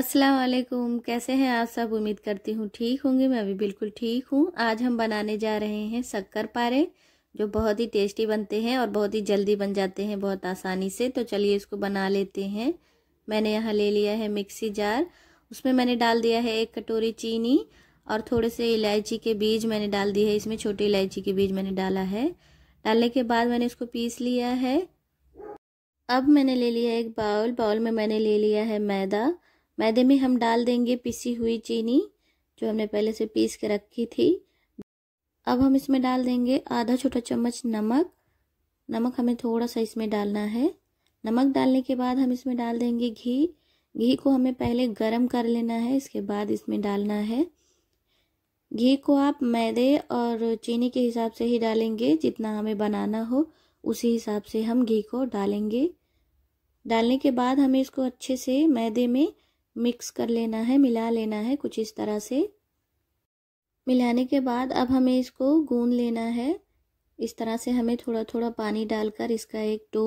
अस्सलाम वालेकुम कैसे हैं आप सब उम्मीद करती हूँ ठीक होंगे मैं भी बिल्कुल ठीक हूँ आज हम बनाने जा रहे हैं शक्कर पारे जो बहुत ही टेस्टी बनते हैं और बहुत ही जल्दी बन जाते हैं बहुत आसानी से तो चलिए इसको बना लेते हैं मैंने यहाँ ले लिया है मिक्सी जार उसमें मैंने डाल दिया है एक कटोरी चीनी और थोड़े से इलायची के बीज मैंने डाल दिए है इसमें छोटे इलायची के बीज मैंने डाला है डालने के बाद मैंने इसको पीस लिया है अब मैंने ले लिया एक बाउल बाउल में मैंने ले लिया है मैदा मैदे में हम डाल देंगे पिसी हुई चीनी जो हमने पहले से पीस के रखी थी अब हम इसमें डाल देंगे आधा छोटा चम्मच नमक नमक हमें थोड़ा सा इसमें डालना है नमक डालने के बाद हम इसमें डाल देंगे घी घी को हमें पहले गरम कर लेना है इसके बाद इसमें डालना है घी को आप मैदे और चीनी के हिसाब से ही डालेंगे जितना हमें बनाना हो उसी हिसाब से हम घी को डालेंगे डालने के बाद हमें इसको अच्छे से मैदे में मिक्स कर लेना है मिला लेना है कुछ इस तरह से मिलाने के बाद अब हमें इसको गून लेना है इस तरह से हमें थोड़ा थोड़ा पानी डालकर इसका एक डो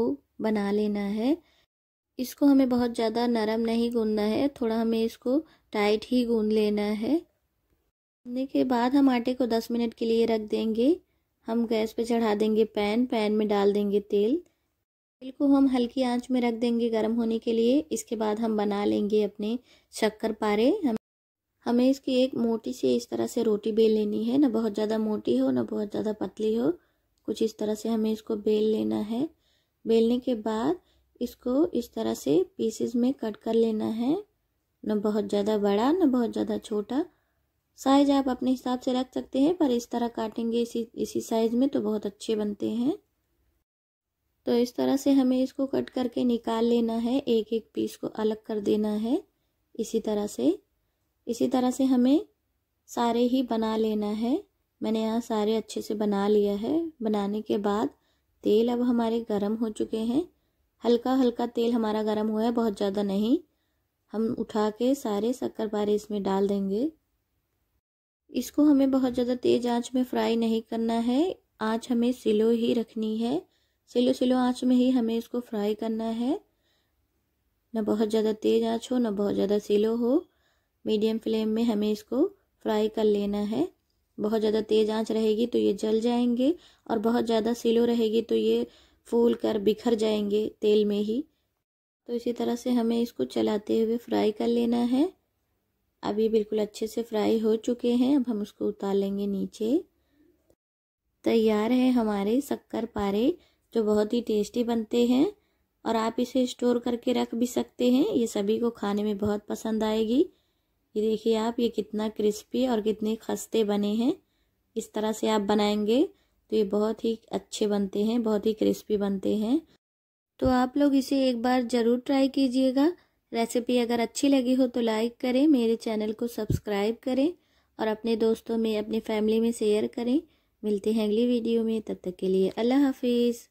बना लेना है इसको हमें बहुत ज़्यादा नरम नहीं गूंदना है थोड़ा हमें इसको टाइट ही गूंद लेना है गूंदने के बाद हम आटे को 10 मिनट के लिए रख देंगे हम गैस पर चढ़ा देंगे पैन पैन में डाल देंगे तेल तिल को हम हल्की आंच में रख देंगे गर्म होने के लिए इसके बाद हम बना लेंगे अपने शक्कर पारे हम हमें इसकी एक मोटी सी इस तरह से रोटी बेल लेनी है ना बहुत ज़्यादा मोटी हो ना बहुत ज़्यादा पतली हो कुछ इस तरह से हमें इसको बेल लेना है बेलने के बाद इसको इस तरह से पीसेस में कट कर लेना है न बहुत ज़्यादा बड़ा न बहुत ज़्यादा छोटा साइज आप अपने हिसाब से रख सकते हैं पर इस तरह काटेंगे इसी इसी साइज़ में तो बहुत अच्छे बनते हैं तो इस तरह से हमें इसको कट करके निकाल लेना है एक एक पीस को अलग कर देना है इसी तरह से इसी तरह से हमें सारे ही बना लेना है मैंने यहाँ सारे अच्छे से बना लिया है बनाने के बाद तेल अब हमारे गर्म हो चुके हैं हल्का हल्का तेल हमारा गर्म हुआ है बहुत ज़्यादा नहीं हम उठा के सारे शक्कर पारे इसमें डाल देंगे इसको हमें बहुत ज़्यादा तेज़ आंच में फ्राई नहीं करना है आंच हमें सिलो ही रखनी है सिलो सिलो आँच में ही हमें इसको फ्राई करना है ना बहुत ज़्यादा तेज़ आँच हो ना बहुत ज़्यादा सिलो हो मीडियम फ्लेम में हमें इसको फ्राई कर लेना है बहुत ज़्यादा तेज़ आँच रहेगी तो ये जल जाएंगे और बहुत ज़्यादा सिलो रहेगी तो ये फूल कर बिखर जाएंगे तेल में ही तो इसी तरह से हमें इसको चलाते हुए फ्राई कर लेना है अभी बिल्कुल अच्छे से फ्राई हो चुके हैं अब हम उसको उतार लेंगे नीचे तैयार है हमारे शक्कर पारे जो बहुत ही टेस्टी बनते हैं और आप इसे स्टोर करके रख भी सकते हैं ये सभी को खाने में बहुत पसंद आएगी ये देखिए आप ये कितना क्रिस्पी और कितने खस्ते बने हैं इस तरह से आप बनाएंगे तो ये बहुत ही अच्छे बनते हैं बहुत ही क्रिस्पी बनते हैं तो आप लोग इसे एक बार ज़रूर ट्राई कीजिएगा रेसिपी अगर अच्छी लगी हो तो लाइक करें मेरे चैनल को सब्सक्राइब करें और अपने दोस्तों में अपनी फैमिली में शेयर करें मिलते हैं अगली वीडियो में तब तक के लिए अल्लाह हाफिज़